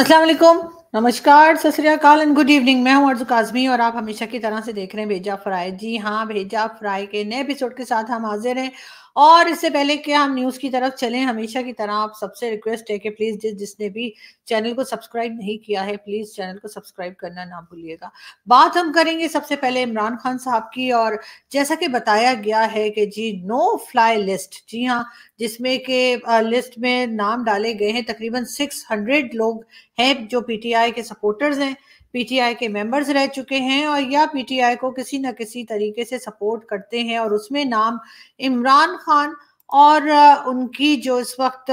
असलम नमस्कार सत and good evening मैं हूं अर्जु काजमी और आप हमेशा की तरह से देख रहे हैं भेजा फ्राई जी हाँ भेजा फ्राई के नए एपिसोड के साथ हम हाजिर हैं और इससे पहले कि हम न्यूज़ की तरफ चलें हमेशा की तरह आप सबसे रिक्वेस्ट है कि प्लीज़ जिस जिसने भी चैनल को सब्सक्राइब नहीं किया है प्लीज़ चैनल को सब्सक्राइब करना ना भूलिएगा बात हम करेंगे सबसे पहले इमरान खान साहब की और जैसा कि बताया गया है कि जी नो फ्लाई लिस्ट जी हाँ जिसमें के लिस्ट में नाम डाले गए हैं तकरीबन सिक्स लोग हैं जो पीटीआई के सपोर्टर्स हैं पीटीआई के मेंबर्स रह चुके हैं और या पीटीआई को किसी न किसी तरीके से सपोर्ट करते हैं और उसमें नाम इमरान खान और उनकी जो इस वक्त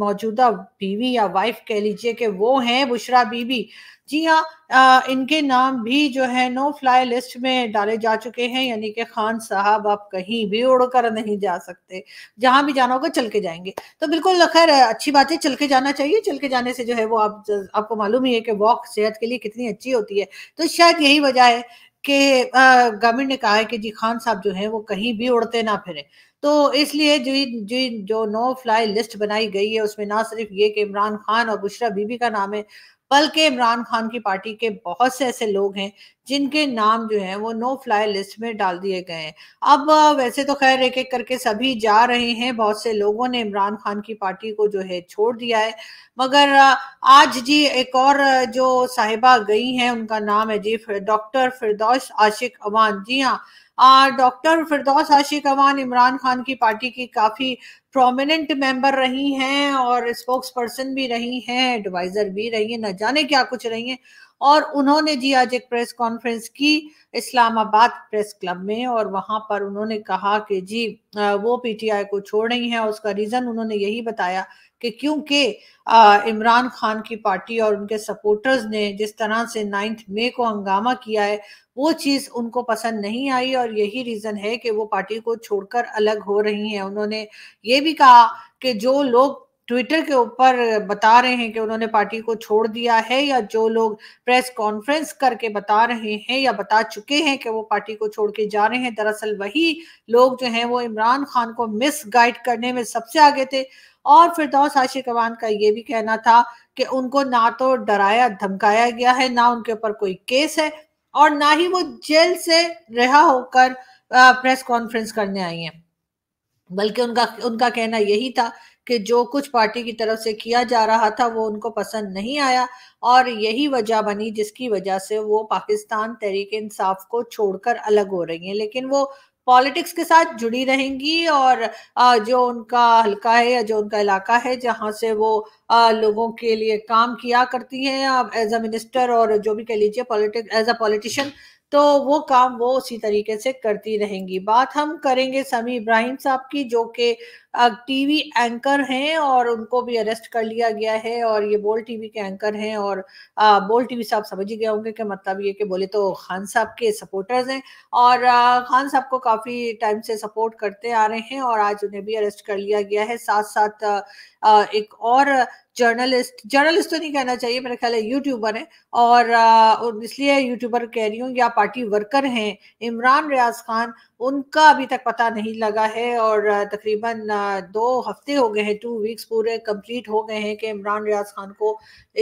मौजूदा बीवी या वाइफ कह लीजिए कि वो हैं बुशरा बीवी जी हाँ इनके नाम भी जो है नो फ्लाई लिस्ट में डाले जा चुके हैं यानी कि खान साहब आप कहीं भी उड़कर नहीं जा सकते जहां भी जाना होगा चल के जाएंगे तो बिल्कुल खैर अच्छी बात है चल के जाना चाहिए चल के जाने से जो है वो आप आपको मालूम ही है कि वॉक सेहत के लिए कितनी अच्छी होती है तो शायद यही वजह है कि गवर्नमेंट ने कहा है कि जी खान साहब जो है वो कहीं भी उड़ते ना फिरें तो इसलिए जो जो जो नो फ्लाई लिस्ट बनाई गई है उसमें ना सिर्फ ये कि इमरान खान और बुशरा बीबी का नाम है बल्कि इमरान खान की पार्टी के बहुत से ऐसे लोग हैं जिनके नाम जो है वो नो फ्लाई लिस्ट में डाल दिए गए हैं अब वैसे तो खैर एक एक करके सभी जा रहे हैं बहुत से लोगों ने इमरान खान की पार्टी को जो है छोड़ दिया है मगर आज जी एक और जो साहिबा गई हैं उनका नाम है जी डॉक्टर फिरदौस आशिक अवान जी हाँ डॉक्टर फिरदौस आशिक अवान इमरान खान की पार्टी की काफ़ी प्रोमिनेंट मेंबर रही हैं और स्पोक्स पर्सन भी रही हैं एडवाइज़र भी रही हैं न जाने क्या कुछ रही हैं और उन्होंने जी आज एक प्रेस कॉन्फ्रेंस की इस्लामाबाद प्रेस क्लब में और वहां पर उन्होंने कहा कि जी वो पीटीआई को छोड़ रही हैं उसका रीजन उन्होंने यही बताया कि क्योंकि इमरान खान की पार्टी और उनके सपोर्टर्स ने जिस तरह से नाइन्थ मे को हंगामा किया है वो चीज़ उनको पसंद नहीं आई और यही रीज़न है कि वो पार्टी को छोड़कर अलग हो रही हैं उन्होंने ये भी कहा कि जो लोग ट्विटर के ऊपर बता रहे हैं कि उन्होंने पार्टी को छोड़ दिया है या जो लोग प्रेस कॉन्फ्रेंस करके बता रहे हैं या बता चुके हैं कि वो पार्टी को छोड़ के जा रहे हैं दरअसल वही लोग जो हैं वो इमरान खान को मिस गाइड करने में सबसे आगे थे और फिर फिरदौस आशिकवान का ये भी कहना था कि उनको ना तो डराया धमकाया गया है ना उनके ऊपर कोई केस है और ना ही वो जेल से रिहा होकर प्रेस कॉन्फ्रेंस करने आई हैं बल्कि उनका उनका कहना यही था कि जो कुछ पार्टी की तरफ से किया जा रहा था वो उनको पसंद नहीं आया और यही वजह बनी जिसकी वजह से वो पाकिस्तान तहरीक इंसाफ को छोड़कर अलग हो रही हैं लेकिन वो पॉलिटिक्स के साथ जुड़ी रहेंगी और जो उनका हल्का है या जो उनका इलाका है जहाँ से वो लोगों के लिए काम किया करती हैं एज अ मिनिस्टर और जो भी कह लीजिए पॉलिटिक एज अ पॉलिटिशियन तो वो काम वो उसी तरीके से करती रहेंगी बात हम करेंगे समी इब्राहिम साहब की जो कि टीवी एंकर हैं और उनको भी अरेस्ट कर लिया गया है और ये बोल टीवी के एंकर हैं और आ, बोल टीवी साहब समझ ही गए होंगे कि मतलब ये कि बोले तो खान साहब के सपोर्टर्स हैं और आ, खान साहब को काफ़ी टाइम से सपोर्ट करते आ रहे हैं और आज उन्हें भी अरेस्ट कर लिया गया है साथ साथ आ, एक और जर्नलिस्ट जर्नलिस्ट तो नहीं कहना चाहिए मेरा ख्याल है यूट्यूबर हैं और, और इसलिए यूट्यूबर कह रही हूँ या पार्टी वर्कर हैं इमरान रियाज खान उनका अभी तक पता नहीं लगा है और तकरीबन दो हफ्ते हो गए हैं टू वीक्स पूरे कंप्लीट हो गए हैं कि इमरान रियाज खान को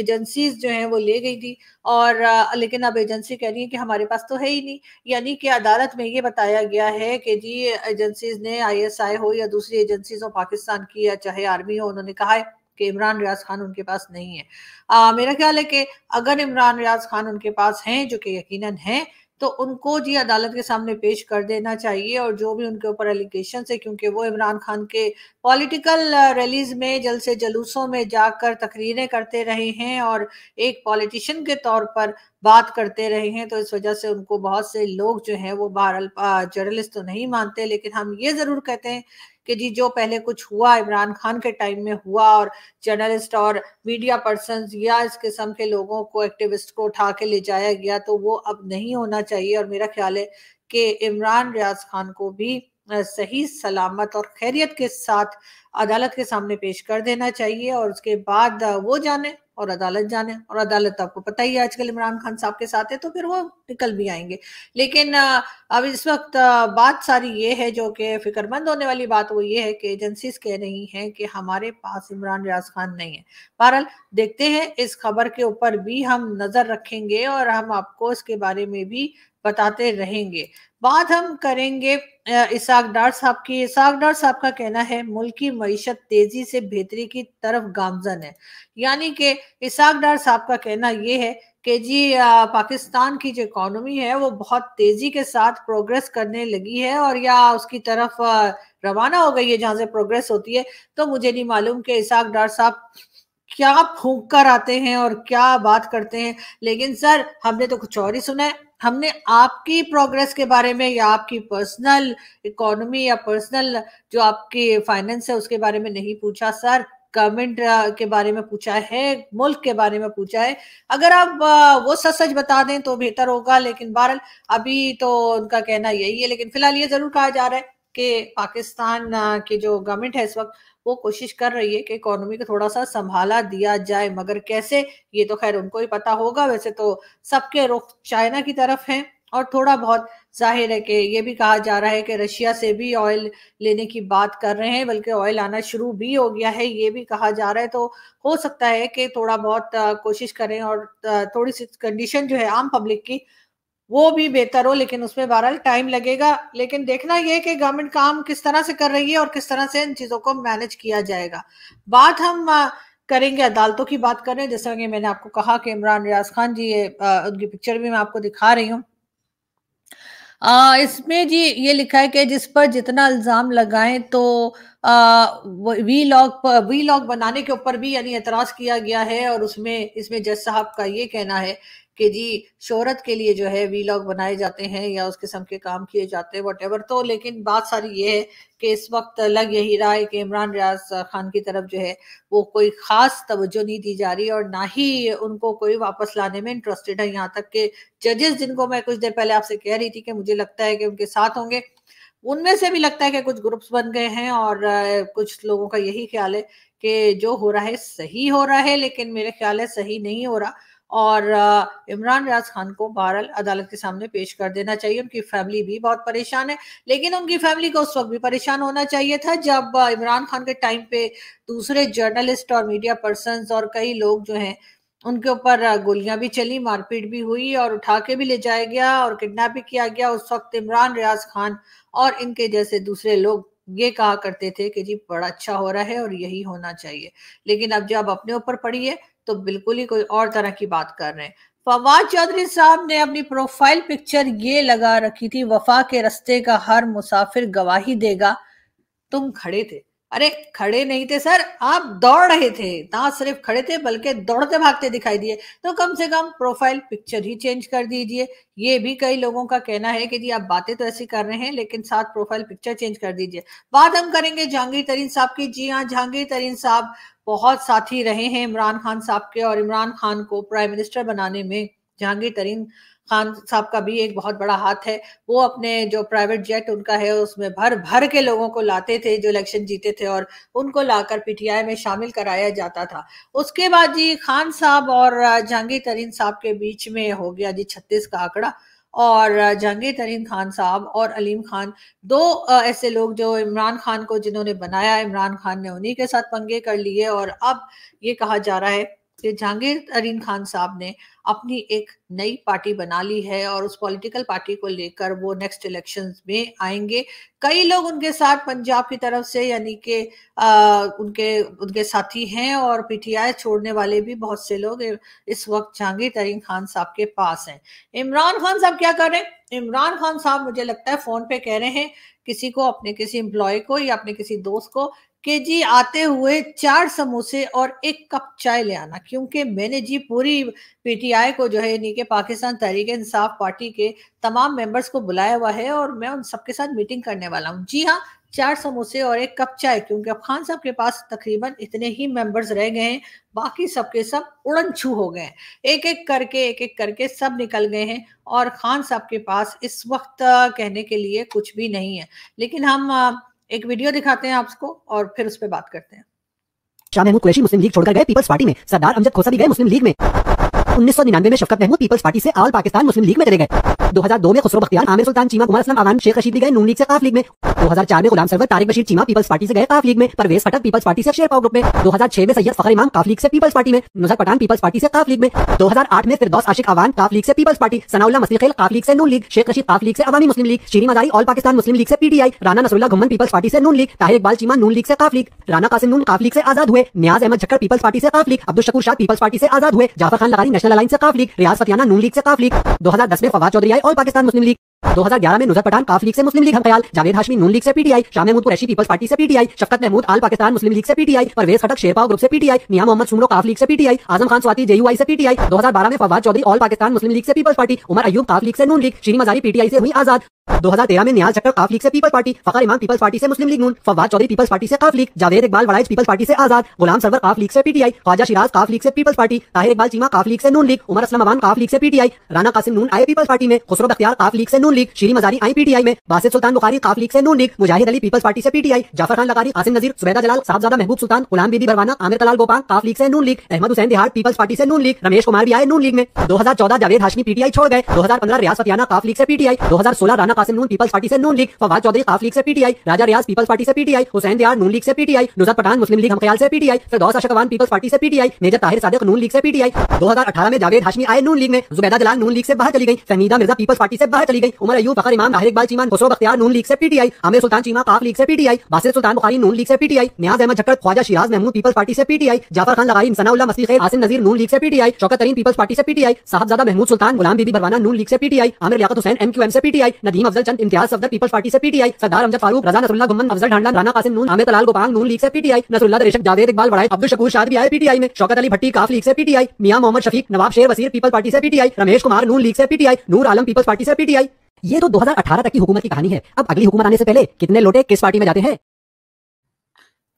एजेंसीज जो हैं वो ले गई थी और लेकिन अब एजेंसी कह रही है कि हमारे पास तो है ही नहीं यानी कि अदालत में ये बताया गया है कि जी एजेंसीज ने आईएसआई हो या दूसरी एजेंसीज हो पाकिस्तान की या चाहे आर्मी हो उन्होंने कहा है कि इमरान रियाज खान उनके पास नहीं है आ, मेरा ख्याल है कि अगर इमरान रियाज खान उनके पास हैं जो कि यकीनन हैं तो उनको जी अदालत के सामने पेश कर देना चाहिए और जो भी उनके ऊपर एलिगेशन है क्योंकि वो इमरान खान के पॉलिटिकल रैलीज में जलसे जलूसों में जाकर तकरीरें करते रहे हैं और एक पॉलिटिशियन के तौर पर बात करते रहे हैं तो इस वजह से उनको बहुत से लोग जो हैं वो बहर जर्नलिस्ट तो नहीं मानते लेकिन हम ये ज़रूर कहते हैं कि जी जो पहले कुछ हुआ इमरान खान के टाइम में हुआ और जर्नलिस्ट और मीडिया पर्सन या इस किस्म के लोगों को एक्टिविस्ट को उठा के ले जाया गया तो वो अब नहीं होना चाहिए और मेरा ख्याल है कि इमरान रियाज खान को भी सही सलामत और खैरियत के साथ अदालत के सामने पेश कर देना चाहिए और उसके बाद वो जाने और अदालत जाने और अदालत आपको पता ही है आजकल इमरान खान साहब के साथ है तो फिर वो निकल भी आएंगे लेकिन अब इस वक्त बात सारी ये है जो कि फिक्रमंद होने वाली बात वो ये है कि एजेंसीज कह रही हैं कि हमारे पास इमरान रियाज खान नहीं है बहरहाल देखते हैं इस खबर के ऊपर भी हम नज़र रखेंगे और हम आपको इसके बारे में भी बताते रहेंगे बात हम करेंगे इसाक डार साहब की इसाक डार साहब का कहना है मुल्क की मीशत तेजी से बेहतरी की तरफ गामजन है यानी कि इसाक डार साहब का कहना यह है कि जी पाकिस्तान की जो इकोनॉमी है वो बहुत तेजी के साथ प्रोग्रेस करने लगी है और या उसकी तरफ रवाना हो गई है जहाँ से प्रोग्रेस होती है तो मुझे नहीं मालूम कि इसाक डार साहब क्या फूक कर आते हैं और क्या बात करते हैं लेकिन सर हमने तो कुछ और ही सुना है हमने आपकी प्रोग्रेस के बारे में या आपकी पर्सनल इकोनॉमी या पर्सनल जो आपकी फाइनेंस है उसके बारे में नहीं पूछा सर गवर्नमेंट uh, के बारे में पूछा है मुल्क के बारे में पूछा है अगर आप uh, वो सच सच बता दें तो बेहतर होगा लेकिन बहरहाल अभी तो उनका कहना यही है लेकिन फिलहाल ये जरूर कहा जा रहा है कि पाकिस्तान की जो गवर्नमेंट है इस वक्त वो कोशिश कर रही है कि इकोनॉमी को थोड़ा सा संभाला दिया जाए मगर कैसे ये तो खैर उनको ही पता होगा वैसे तो सबके रुख चाइना की तरफ है और थोड़ा बहुत जाहिर है कि ये भी कहा जा रहा है कि रशिया से भी ऑयल लेने की बात कर रहे हैं बल्कि ऑयल आना शुरू भी हो गया है ये भी कहा जा रहा है तो हो सकता है कि थोड़ा बहुत कोशिश करें और थोड़ी सी कंडीशन जो है आम पब्लिक की वो भी बेहतर हो लेकिन उसमें बहरहाल टाइम लगेगा लेकिन देखना यह कि गवर्नमेंट काम किस तरह से कर रही है और किस तरह से इन चीज़ों को मैनेज किया जाएगा बात हम करेंगे अदालतों की बात करें जैसा कि मैंने आपको कहा कि इमरान रियाज खान जी ये उनकी पिक्चर भी मैं आपको दिखा रही हूँ इसमें जी ये लिखा है कि जिस पर जितना इल्ज़ाम लगाएं तो वी लॉग वी लॉग बनाने के ऊपर भी यानी एतराज़ किया गया है और उसमें इसमें जज साहब का ये कहना है कि जी शोहरत के लिए जो है वीलॉग बनाए जाते हैं या उस किस्म के काम किए जाते हैं वट तो लेकिन बात सारी ये है कि इस वक्त लग यही रहा है कि इमरान रियाज खान की तरफ जो है वो कोई ख़ास तवज्जो नहीं दी जा रही और ना ही उनको कोई वापस लाने में इंटरेस्टेड है यहाँ तक के जजेस जिनको मैं कुछ देर पहले आपसे कह रही थी कि मुझे लगता है कि उनके साथ होंगे उनमें से भी लगता है कि कुछ ग्रुप्स बन गए हैं और कुछ लोगों का यही ख्याल है कि जो हो रहा है सही हो रहा है लेकिन मेरे ख्याल है सही नहीं हो रहा और इमरान रियाज खान को बहरहाल अदालत के सामने पेश कर देना चाहिए उनकी फैमिली भी बहुत परेशान है लेकिन उनकी फैमिली को उस वक्त भी परेशान होना चाहिए था जब इमरान खान के टाइम पे दूसरे जर्नलिस्ट और मीडिया पर्सन और कई लोग जो हैं उनके ऊपर गोलियां भी चली मारपीट भी हुई और उठा के भी ले जाया गया और किडनैप भी किया गया उस वक्त इमरान रियाज खान और इनके जैसे दूसरे लोग ये कहा करते थे कि जी बड़ा अच्छा हो रहा है और यही होना चाहिए लेकिन अब जब अपने ऊपर पड़ी है तो बिल्कुल ही कोई और तरह की बात कर रहे हैं फवाद चौधरी साहब ने अपनी प्रोफाइल पिक्चर ये लगा रखी थी वफा के रस्ते का हर मुसाफिर गवाही देगा तुम खड़े थे अरे खड़े नहीं थे सर आप दौड़ रहे थे ना सिर्फ खड़े थे बल्कि दौड़ते भागते दिखाई दिए तो कम से कम प्रोफाइल पिक्चर ही चेंज कर दीजिए ये भी कई लोगों का कहना है कि जी आप बातें तो ऐसी कर रहे हैं लेकिन साथ प्रोफाइल पिक्चर चेंज कर दीजिए बात हम करेंगे जहांगीर तरीन साहब की जी हाँ जहांगीर तरीन साहब बहुत साथी रहे हैं इमरान खान साहब के और इमरान खान को प्राइम मिनिस्टर बनाने में जहांगीर तरीन खान साहब का भी एक बहुत बड़ा हाथ है वो अपने जो प्राइवेट जेट उनका है उसमें भर भर के लोगों को लाते थे जो इलेक्शन जीते थे और उनको लाकर पीटीआई में शामिल कराया जाता था उसके बाद जी खान साहब और जहांगीर तरीन साहब के बीच में हो गया जी छत्तीस का आंकड़ा और जहांगीर तरीन खान साहब और अलीम खान दो ऐसे लोग जो इमरान खान को जिन्होंने बनाया इमरान खान ने उन्हीं के साथ पंगे कर लिए और अब ये कहा जा रहा है कि जहांगीर तरीन खान साहब ने अपनी एक नई पार्टी बना ली है और उस पॉलिटिकल पार्टी को लेकर वो नेक्स्ट इलेक्शन में आएंगे कई लोग उनके साथ पंजाब की तरफ से यानी आ, उनके उनके साथी हैं और पीटीआई छोड़ने वाले भी बहुत से लोग इस वक्त जहांगीर तरीन खान साहब के पास हैं इमरान खान साहब क्या करें इमरान खान साहब मुझे लगता है फोन पे कह रहे हैं किसी को अपने किसी एम्प्लॉय को या अपने किसी दोस्त को कि जी आते हुए चार समोसे और एक कप चाय ले आना क्योंकि मैंने जी पूरी पीटीआई को जो है यानी कि पाकिस्तान तहरीक इंसाफ पार्टी के तमाम मेंबर्स को बुलाया हुआ है और मैं उन सबके साथ मीटिंग करने वाला हूँ जी हाँ चार समोसे और एक कप चाय क्योंकि अब खान साहब के पास तकरीबन इतने ही मेंबर्स रह गए हैं बाकी सबके सब, सब उड़न छू हो गए एक एक करके एक एक करके सब निकल गए हैं और खान साहब के पास इस वक्त कहने के लिए कुछ भी नहीं है लेकिन हम एक वीडियो दिखाते हैं आपको और फिर उस पर बात करते हैं शाह महमूद कुरैशी मुस्लिम लीग छोड़कर गए पीपल्स पार्टी में सरदार अमजद खोसा भी गए मुस्लिम लीग में उन्नीस में शफकत महमूद पीपल्स पार्टी से आल पाकिस्तान मुस्लिम लीग में चले गए 2002 में खुसरो बख्तियार आमिर सुल्तान चीमा कुमार असलम आवान शेख रशीदी गए नून लीग से काफ लीग में 2004 में गुलाम सरवर तारिक बशीर चीमा पीपल्स पार्टी से गए काफ लीग में परवेज फटक पीपल्स पार्टी से शेर पाव ग्रुप में 2006 में सैयद फखर इमाम काफ लीग से पीपल्स पार्टी में नुजर पठान पीपल्स पार्टी से काफ लीग में 2008 में फिरदौस आशिक अवान काफ लीग से पीपल्स पार्टी सनाउल्ला मसीह खेल काफ लीग से नून लीग शेख रशीद काफ लीग से Awami Muslim League Shireen Mazari all Pakistan Muslim League से PTI Rana Nasrullah Ghuman Peoples Party से नून लीग ताहिर इकबाल चीमा नून लीग से काफ लीग राना कासिम नून काफ लीग से आजाद हुए न्याज अहमद झक्कर पीपल्स पार्टी से काफ League Abdul Shakoor Shah Peoples Party से आजाद हुए जाफर खान लगारी नेशनल नेशनल अलाइंस से काफ लीग रियाज फतियाना नून लीग से काफ लीग दस में फवाद चौधरी आए और पाकिस्तान मुस्लिम लीग 2011 में नुजर पठान काफ लीग से मुस्लिम लीग हम ख्याल जावेद हाशमी नून लीग से PTI Shah Mahmood Qureshi Peoples Party से PTI Shafqat Mahmood all Pakistan Muslim League से पीटीआई परवेज खटक शेरपाव ग्रुप से पीटीआई मियां मोहम्मद सुमरो काफ लीग से पीटीआई आजम खान स्वाति जेयूआई से पीटीआई 2012 में Fawad Chaudhry all Pakistan Muslim League से पीपल्स पार्टी उमर अयूब काफ लीग से नून लीग श्री मजारी पीटीआई से हुई आजाद 2013 में न्याज चक्कर काफ लीग से People Party Fakhar Imam Peoples Party से मुस्लिम लीग नून फवाद चौधरी पीपल्स पार्टी से काफ League Javed Iqbal Waraich Peoples Party से आजाद गुलाम सरवर काफ लीग से पीटीआई ख्वाजा शिराज काफ लीग से पीपल्स पार्टी ताहिर इकबाल चीमा काफ लीग से नून लीग उमर असलम अवान काफ लीग से पीटीआई राना कासिम नून आए पीपल्स पार्टी में खुसरो बख्तियार काफ लीग से नून लीग श्री मजारी आई पीटीआई में बासित सुल्तान बुखारी काफ लीग से नून League Mujahid Ali Peoples Party से पीटीआई जाफर खान लगारी आसिम नजीर सुबैदा जलाल साहबजादा महबूब सुल्तान गुलाम बीबी बरवाना आमिर तलाल गोपाल काफ लीग से नून लीग अहमद हुसैन बिहार पीपल्स पार्टी से नून लीग रमेश कुमार भी आए नून लीग में दो हजार चौदह जावेद हाशमी पीटीआई छोड़ गए दो हजार पंद्रह रियाज फतियाना काफ लीग से पीटीआई दो हजार सोलह राना कासिम नून पीपल्स पार्टी से नून लीग फवाद चौधरी काफ लीग से PTI Raja Riaz Peoples Party से पीटीआई हुसैन दियार नून लीग से पीटीआई नुजर पठान मुस्लिम लीग हमख्याल से पीटीआई फिर फिरदौस अशकवान पीपल्स पार्टी से पीटीआई मेजर ताहिर सादिक नून लीग से पीटीआई दो हजार अठारह में जावेद हाशमी आए नून लीग में जुबैदा जलाल नून लीग से बाहर चली गई फहमीदा मिर्जा पीपल्स पार्टी से बाहर चली गई उमर अयूब फखर इमाम ताहिर इकबाल चीमान खुसरो बख्तियार नून लीग से पीटीआई आमिर सुल्तान चीमा काफ लीग से पीटीआई बासिर सुल्तान बुखारी नून लीग से PTI Niaz Ahmed Jhakkar Khawaja Shiraz Mahmood Peoples Party से पीटीआई जाफर खान लगाई सनाउल्ला मस्ती खैर आसिम नजीर नून लीग से PTI Shaukat Tareen Peoples Party से पीटीआई साहबजादा महमूद सुल्तान गुलाम बीबी बरवाना नून लीग से पीटीआई आमिर लियाकत हुसैन एमक्यूएम से पीटीआई नदीम अफजल चंद इम्तियाज सफदर पीपल्स पार्टी से पीटीआई सरदार अमजद फारूक रजा नसरुल्ला गुमन अफजल ढांडला राणा कासिम नून आमिर तलाल गोपाल नून लीग से पीटीआई नसरुल्ला दरेशक जावेद इकबाल बड़ाई अब्दुल शकूर शाद भी आए पीटीआई में शौकत अली भट्टी काफ लीग से PTI Mian Muhammad Shafiq Nawab Sher Waseer Peoples Party से पीटीआई रमेश कुमार नून लीग से PTI Noor Alam Peoples Party से पीटीआई ये तो 2018 तक की हुकूमत की कहानी है अब अगली हुकूमत आने से पहले कितने लोटे किस पार्टी में जाते हैं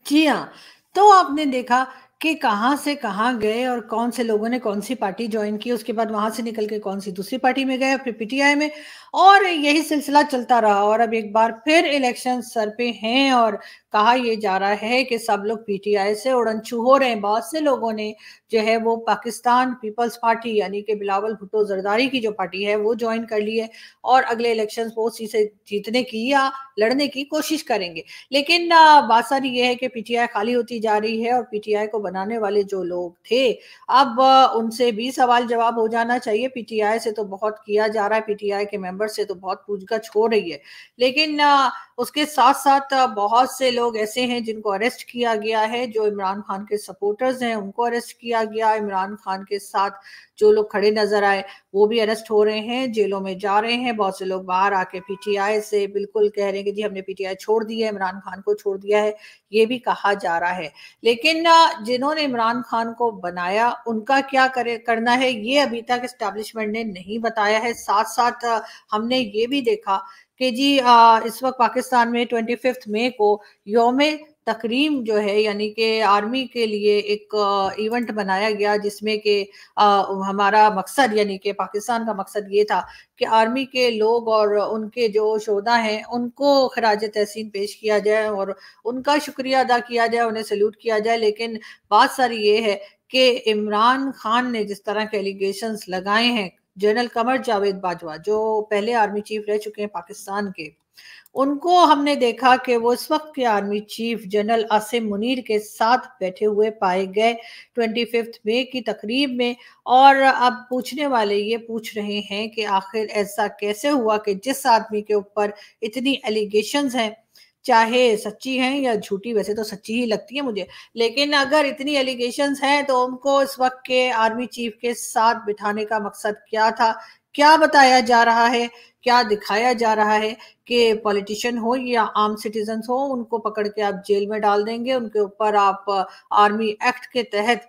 जी हाँ तो आपने देखा कि कहाँ से कहाँ गए और कौन से लोगों ने कौन सी पार्टी ज्वाइन की उसके बाद वहां से निकल के कौन सी दूसरी पार्टी में गए फिर पीटीआई में और यही सिलसिला चलता रहा और अब एक बार फिर इलेक्शन सर पे हैं और कहा यह जा रहा है कि सब लोग पीटीआई से उड़न छू हो रहे हैं बहुत से लोगों ने जो है वो पाकिस्तान पीपल्स पार्टी यानी कि बिलावल भुट्टो जरदारी की जो पार्टी है वो ज्वाइन कर ली है और अगले इलेक्शन वो उसी से जीतने की या लड़ने की कोशिश करेंगे लेकिन बात सारी ये है कि पीटीआई खाली होती जा रही है और पीटीआई को बनाने वाले जो लोग थे अब उनसे भी सवाल जवाब हो जाना चाहिए पीटीआई से तो बहुत किया जा रहा है पीटीआई के मेंबर से तो बहुत पूछगछ हो रही है लेकिन उसके साथ साथ बहुत से लोग ऐसे हैं जिनको अरेस्ट किया गया है जो इमरान खान के सपोर्टर्स हैं उनको अरेस्ट किया गया इमरान खान के साथ जो लोग खड़े नजर आए वो भी अरेस्ट हो रहे हैं जेलों में जा रहे हैं बहुत से लोग बाहर आके पीटीआई से बिल्कुल कह रहे हैं कि जी हमने पीटीआई छोड़ दी है इमरान खान को छोड़ दिया है ये भी कहा जा रहा है लेकिन जिन्होंने इमरान खान को बनाया उनका क्या करे करना है ये अभी तक इस्टेब्लिशमेंट ने नहीं बताया है साथ साथ हमने ये भी देखा कि जी आ, इस वक्त पाकिस्तान में ट्वेंटी फिफ्थ मे को योम तकरीम जो है यानी कि आर्मी के लिए एक इवेंट बनाया गया जिसमें कि हमारा मकसद यानी कि पाकिस्तान का मकसद ये था कि आर्मी के लोग और उनके जो शोदा हैं उनको खराज तहसीन पेश किया जाए और उनका शुक्रिया अदा किया जाए उन्हें सल्यूट किया जाए लेकिन बात सारी ये है कि इमरान खान ने जिस तरह के एलिगेशन लगाए हैं जनरल कमर जावेद बाजवा जो पहले आर्मी चीफ रह चुके हैं पाकिस्तान के उनको हमने देखा कि वो इस वक्त के army chief general Asim Munir के साथ बैठे हुए पाए गए ट्वेंटी मे की तकरीब में और अब पूछने वाले ये पूछ रहे हैं कि आखिर ऐसा कैसे हुआ कि जिस आदमी के ऊपर इतनी एलिगेशंस हैं चाहे सच्ची हैं या झूठी वैसे तो सच्ची ही लगती है मुझे लेकिन अगर इतनी एलिगेशन हैं तो उनको इस वक्त के आर्मी चीफ के साथ बिठाने का मकसद क्या था क्या बताया जा रहा है क्या दिखाया जा रहा है कि पॉलिटिशियन हो या आम सिटीजन हो उनको पकड़ के आप जेल में डाल देंगे उनके ऊपर आप आर्मी एक्ट के तहत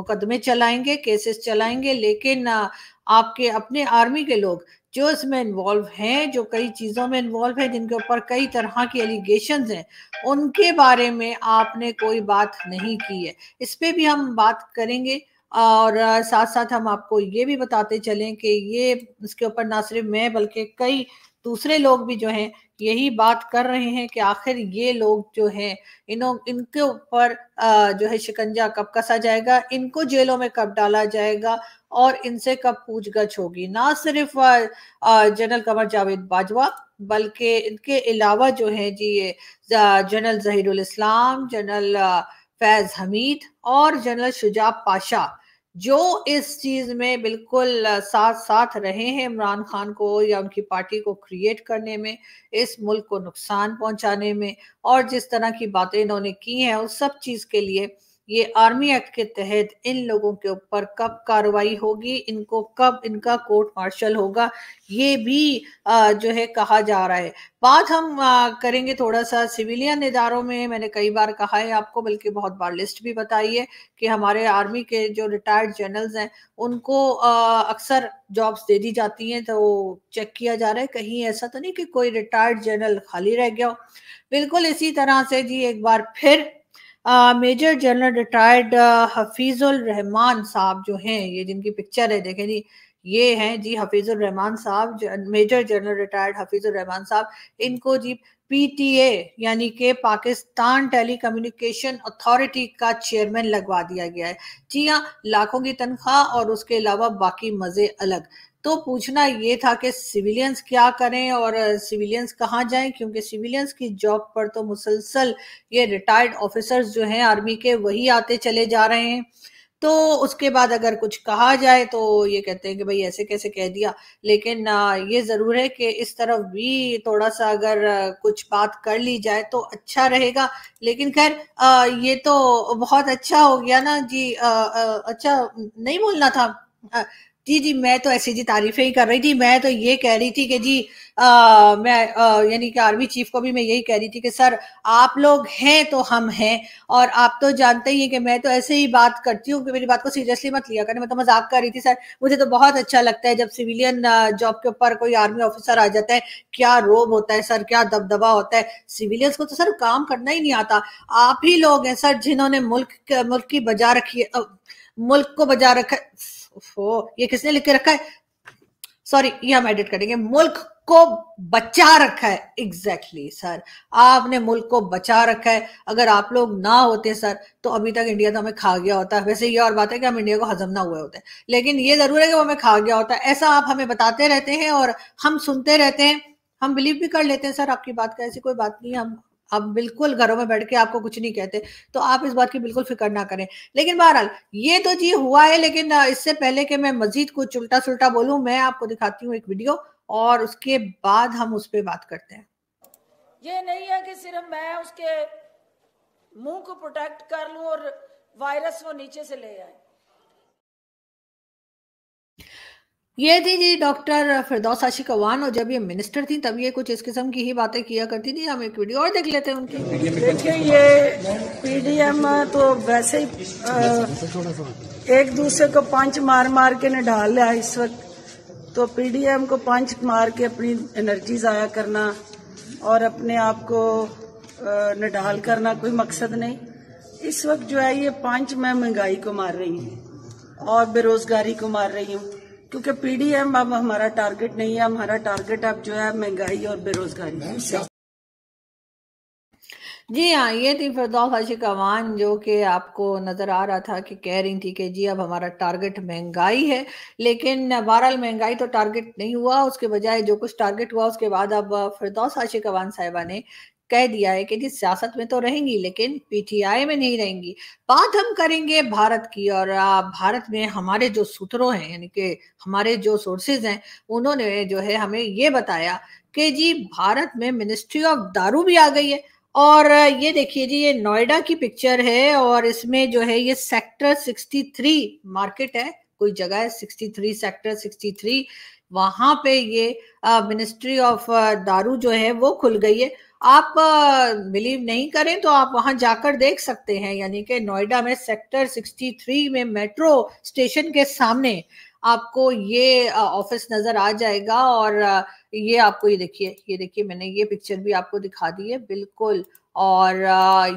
मुकदमे चलाएंगे केसेस चलाएंगे लेकिन आपके अपने आर्मी के लोग जो इसमें इन्वॉल्व हैं जो कई चीज़ों में इन्वॉल्व हैं जिनके ऊपर कई तरह की एलिगेशन हैं उनके बारे में आपने कोई बात नहीं की है इस पर भी हम बात करेंगे और साथ साथ हम आपको ये भी बताते चलें कि ये इसके ऊपर ना सिर्फ मैं बल्कि कई दूसरे लोग भी जो हैं यही बात कर रहे हैं कि आखिर ये लोग जो हैं इनों इनके ऊपर जो है शिकंजा कब कसा जाएगा इनको जेलों में कब डाला जाएगा और इनसे कब पूछगछ होगी ना सिर्फ जनरल कमर जावेद बाजवा बल्कि इनके अलावा जो है जी ये जनरल जहीरुल इस्लाम जनरल फैज हमीद और जनरल शुजा पाशा जो इस चीज में बिल्कुल साथ साथ रहे हैं इमरान खान को या उनकी पार्टी को क्रिएट करने में इस मुल्क को नुकसान पहुंचाने में और जिस तरह की बातें इन्होंने की हैं उस सब चीज के लिए ये आर्मी एक्ट के तहत इन लोगों के ऊपर कब कार्रवाई होगी इनको कब इनका कोर्ट मार्शल होगा ये भी जो है कहा जा रहा है बात हम करेंगे थोड़ा सा सिविलियन इदारों में मैंने कई बार कहा है आपको बल्कि बहुत बार लिस्ट भी बताई है कि हमारे आर्मी के जो रिटायर्ड जनरल्स हैं उनको अक्सर जॉब्स दे दी जाती हैं तो चेक किया जा रहा है कहीं ऐसा तो नहीं कि कोई रिटायर्ड जनरल खाली रह गया हो बिल्कुल इसी तरह से जी एक बार फिर major general retired Hafizul Rehman sahab जो हैं ये जिनकी पिक्चर है देखें जी ये हैं जी Hafizul Rehman sahab major general retired Hafizul Rehman sahab इनको जी पीटीए यानी के पाकिस्तान टेली कम्युनिकेशन अथॉरिटी का चेयरमैन लगवा दिया गया है जी हाँ लाखों की तनख्वाह और उसके अलावा बाकी मज़े अलग तो पूछना ये था कि सिविलियंस क्या करें और सिविलियंस कहाँ जाएं क्योंकि सिविलियंस की जॉब पर तो मुसलसल ये रिटायर्ड ऑफिसर्स जो हैं आर्मी के वही आते चले जा रहे हैं तो उसके बाद अगर कुछ कहा जाए तो ये कहते हैं कि भाई ऐसे कैसे कह दिया लेकिन ये ज़रूर है कि इस तरफ भी थोड़ा सा अगर कुछ बात कर ली जाए तो अच्छा रहेगा लेकिन खैर ये तो बहुत अच्छा हो गया ना जी अच्छा नहीं बोलना था जी जी मैं तो ऐसी जी तारीफें ही कर रही थी मैं तो ये कह रही थी कि जी आ, मैं यानी कि आर्मी चीफ को भी मैं यही कह रही थी कि सर आप लोग हैं तो हम हैं और आप तो जानते ही हैं कि मैं तो ऐसे ही बात करती हूँ कि मेरी बात को सीरियसली मत लिया करें मैं तो मजाक कर रही थी सर मुझे तो बहुत अच्छा लगता है जब सिविलियन जॉब के ऊपर कोई आर्मी ऑफिसर आ जाता है क्या रोब होता है सर क्या दबदबा होता है सिविलियंस को तो सर काम करना ही नहीं आता आप ही लोग हैं सर जिन्होंने मुल्क मुल्क की बजा रखी है मुल्क को बजा रखा ये किसने लिख के रखा है सॉरी ये हम एडिट करेंगे मुल्क को बचा रखा है एग्जैक्टली exactly, सर आपने मुल्क को बचा रखा है अगर आप लोग ना होते सर तो अभी तक इंडिया तो हमें खा गया होता है वैसे ये और बात है कि हम इंडिया को हजम ना हुए होते हैं लेकिन ये जरूर है कि वो हमें खा गया होता है ऐसा आप हमें बताते रहते हैं और हम सुनते रहते हैं हम बिलीव भी कर लेते हैं सर आपकी बात का ऐसी कोई बात नहीं है हम आप बिल्कुल घरों में बैठ के आपको कुछ नहीं कहते तो आप इस बात की बिल्कुल फिक्र ना करें लेकिन बहरहाल ये तो जी हुआ है लेकिन इससे पहले कि मैं मजीद कुछ उल्टा सुलटा बोलूं मैं आपको दिखाती हूँ एक वीडियो और उसके बाद हम उस पर बात करते हैं ये नहीं है कि सिर्फ मैं उसके मुंह को प्रोटेक्ट कर लू और वायरस वो नीचे से ले आए ये थी जी डॉक्टर फिरदौस आशी कवान और जब ये मिनिस्टर थी तब ये कुछ इस किस्म की ही बातें किया करती थी हम एक वीडियो और देख लेते हैं उनकी देखिए ये पीडीएम तो वैसे ही एक दूसरे को पंच मार मार के ने ढाल लिया इस वक्त तो पीडीएम को पंच मार के अपनी एनर्जी ज़ाया करना और अपने आप को निढाल करना कोई मकसद नहीं इस वक्त जो है ये पंच मैं महंगाई को मार रही हूँ और बेरोजगारी को मार रही हूँ क्योंकि पीडीएम अब हमारा टारगेट नहीं है हमारा टारगेट अब जो है महंगाई और बेरोजगारी जी हाँ ये थी फिरदौस हाशिक अवान जो कि आपको नज़र आ रहा था कि कह रही थी कि जी अब हमारा टारगेट महंगाई है लेकिन बहरहाल महंगाई तो टारगेट नहीं हुआ उसके बजाय जो कुछ टारगेट हुआ उसके बाद अब फिरदौस हाशिक अवान साहिबा ने कह दिया है कि जी सियासत में तो रहेंगी लेकिन पीटीआई में नहीं रहेंगी बात हम करेंगे भारत की और भारत में हमारे जो सूत्रों हैं यानी कि हमारे जो सोर्सेज हैं उन्होंने जो है हमें ये बताया कि जी भारत में मिनिस्ट्री ऑफ दारू भी आ गई है और ये देखिए जी ये नोएडा की पिक्चर है और इसमें जो है ये सेक्टर सिक्सटी मार्केट है कोई जगह है सिक्सटी सेक्टर सिक्सटी वहां पे ये मिनिस्ट्री ऑफ दारू जो है वो खुल गई है आप बिलीव नहीं करें तो आप वहां जाकर देख सकते हैं यानी कि नोएडा में सेक्टर 63 में मेट्रो स्टेशन के सामने आपको ये ऑफिस नजर आ जाएगा और ये आपको ये देखिए ये देखिए मैंने ये पिक्चर भी आपको दिखा दी है बिल्कुल और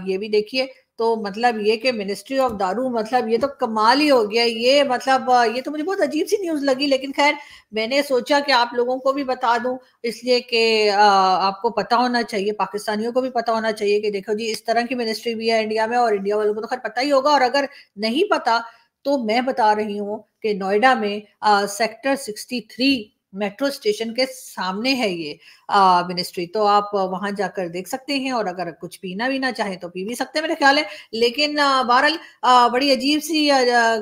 ये भी देखिए तो मतलब ये कि मिनिस्ट्री ऑफ दारू मतलब ये तो कमाल ही हो गया ये मतलब ये तो मुझे बहुत अजीब सी न्यूज़ लगी लेकिन खैर मैंने सोचा कि आप लोगों को भी बता दूं इसलिए कि आपको पता होना चाहिए पाकिस्तानियों को भी पता होना चाहिए कि देखो जी इस तरह की मिनिस्ट्री भी है इंडिया में और इंडिया वालों को तो खैर पता ही होगा और अगर नहीं पता तो मैं बता रही हूँ कि नोएडा में आ, sector sixty three metro station के सामने है ये मिनिस्ट्री तो आप वहां जाकर देख सकते हैं और अगर कुछ पीना भी ना चाहे तो पी भी सकते हैं मेरे ख्याल है लेकिन बहरहाल बड़ी अजीब सी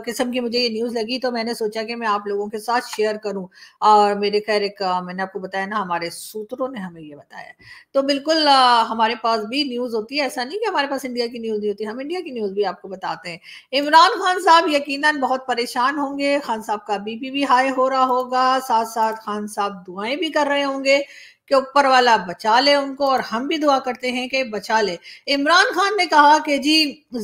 किस्म की मुझे ये न्यूज़ लगी तो मैंने सोचा कि मैं आप लोगों के साथ शेयर करूं और मेरे खैर एक मैंने आपको बताया ना हमारे सूत्रों ने हमें ये बताया तो बिल्कुल हमारे पास भी न्यूज़ होती है ऐसा नहीं कि हमारे पास इंडिया की न्यूज़ नहीं होती हम इंडिया की न्यूज़ भी आपको बताते हैं इमरान खान साहब यकीन बहुत परेशान होंगे खान साहब का बीपी भी हाई हो रहा होगा साथ साथ खान साहब दुआएं भी कर रहे होंगे कि ऊपर वाला बचा ले उनको और हम भी दुआ करते हैं कि बचा ले इमरान खान ने कहा कि जी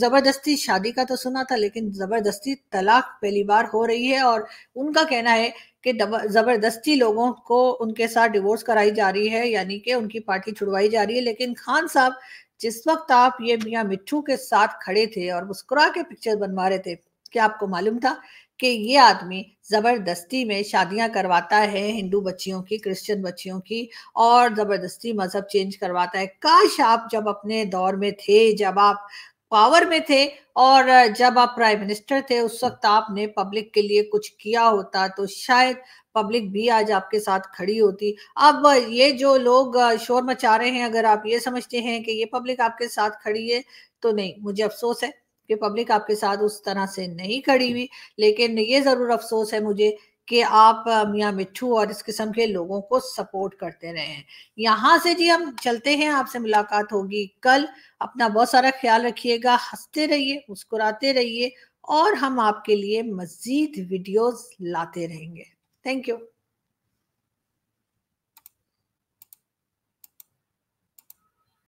जबरदस्ती शादी का तो सुना था लेकिन जबरदस्ती तलाक पहली बार हो रही है और उनका कहना है कि जबरदस्ती लोगों को उनके साथ डिवोर्स कराई जा रही है यानी कि उनकी पार्टी छुड़वाई जा रही है लेकिन खान साहब जिस वक्त आप ये मियाँ मिट्टू के साथ खड़े थे और मुस्कुरा के पिक्चर बनवा रहे थे क्या आपको मालूम था कि ये आदमी ज़बरदस्ती में शादियां करवाता है हिंदू बच्चियों की क्रिश्चियन बच्चियों की और ज़बरदस्ती मज़हब चेंज करवाता है काश आप जब अपने दौर में थे जब आप पावर में थे और जब आप प्राइम मिनिस्टर थे उस वक्त आपने पब्लिक के लिए कुछ किया होता तो शायद पब्लिक भी आज आपके साथ खड़ी होती अब ये जो लोग शोर मचा रहे हैं अगर आप ये समझते हैं कि ये पब्लिक आपके साथ खड़ी है तो नहीं मुझे अफसोस है कि पब्लिक आपके साथ उस तरह से नहीं खड़ी हुई लेकिन ये जरूर अफसोस है मुझे कि आप मियाँ मिट्ठू और इस किस्म के लोगों को सपोर्ट करते रहे हैं यहाँ से जी हम चलते हैं आपसे मुलाकात होगी कल अपना बहुत सारा ख्याल रखिएगा हंसते रहिए मुस्कुराते रहिए और हम आपके लिए मजीद वीडियोस लाते रहेंगे थैंक यू